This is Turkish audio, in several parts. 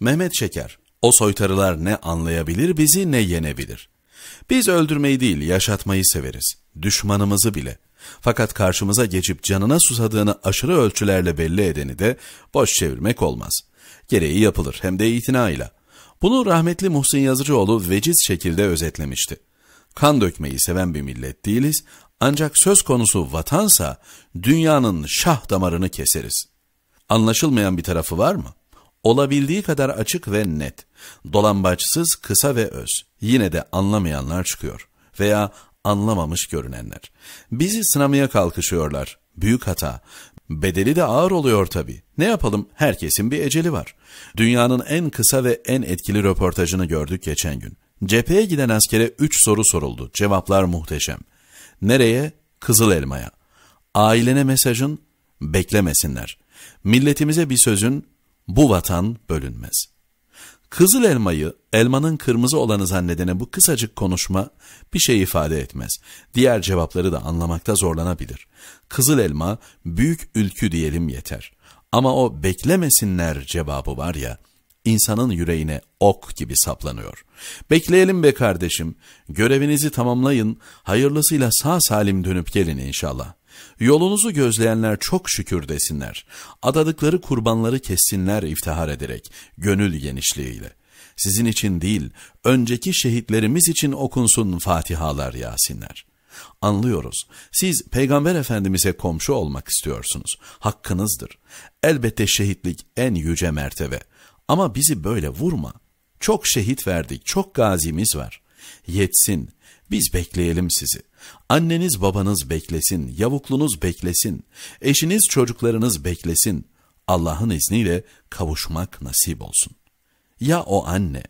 Mehmet Şeker, o soytarılar ne anlayabilir bizi ne yenebilir. Biz öldürmeyi değil yaşatmayı severiz, düşmanımızı bile. Fakat karşımıza geçip canına susadığını aşırı ölçülerle belli edeni de boş çevirmek olmaz. Gereği yapılır hem de itinayla. Bunu rahmetli Muhsin Yazıcıoğlu veciz şekilde özetlemişti. Kan dökmeyi seven bir millet değiliz ancak söz konusu vatansa dünyanın şah damarını keseriz. Anlaşılmayan bir tarafı var mı? Olabildiği kadar açık ve net, dolambaçsız, kısa ve öz. Yine de anlamayanlar çıkıyor veya anlamamış görünenler. Bizi sınamaya kalkışıyorlar. Büyük hata. Bedeli de ağır oluyor tabii. Ne yapalım herkesin bir eceli var. Dünyanın en kısa ve en etkili röportajını gördük geçen gün. Cepheye giden askere 3 soru soruldu. Cevaplar muhteşem. Nereye? Kızıl elmaya. Ailene mesajın beklemesinler. Milletimize bir sözün bu vatan bölünmez. Kızıl elmayı elmanın kırmızı olanı zannedene bu kısacık konuşma bir şey ifade etmez. Diğer cevapları da anlamakta zorlanabilir. Kızıl elma büyük ülkü diyelim yeter. Ama o beklemesinler cevabı var ya, insanın yüreğine ok gibi saplanıyor. Bekleyelim be kardeşim, görevinizi tamamlayın, hayırlısıyla sağ salim dönüp gelin inşallah. Yolunuzu gözleyenler çok şükür desinler. Adadıkları kurbanları kessinler iftihar ederek, gönül genişliğiyle. Sizin için değil, önceki şehitlerimiz için okunsun Fatihalar Yasinler. Anlıyoruz. Siz Peygamber Efendimiz'e komşu olmak istiyorsunuz. Hakkınızdır. Elbette şehitlik en yüce mertebe. Ama bizi böyle vurma. Çok şehit verdik, çok gazimiz var. Yetsin, biz bekleyelim sizi. Anneniz babanız beklesin, yavuklunuz beklesin, eşiniz çocuklarınız beklesin. Allah'ın izniyle kavuşmak nasip olsun. Ya o anne?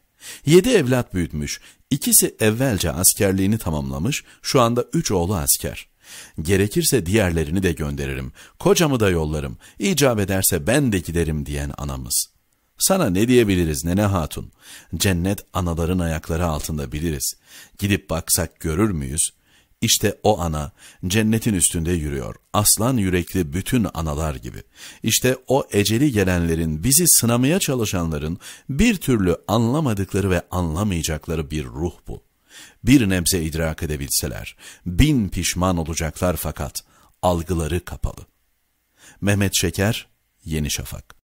Yedi evlat büyütmüş, ikisi evvelce askerliğini tamamlamış, şu anda üç oğlu asker. Gerekirse diğerlerini de gönderirim, kocamı da yollarım, icap ederse ben de giderim diyen anamız.'' Sana ne diyebiliriz nene hatun? Cennet anaların ayakları altında biliriz. Gidip baksak görür müyüz? İşte o ana cennetin üstünde yürüyor. Aslan yürekli bütün analar gibi. İşte o eceli gelenlerin, bizi sınamaya çalışanların bir türlü anlamadıkları ve anlamayacakları bir ruh bu. Bir nebze idrak edebilseler, bin pişman olacaklar fakat algıları kapalı. Mehmet Şeker, Yeni Şafak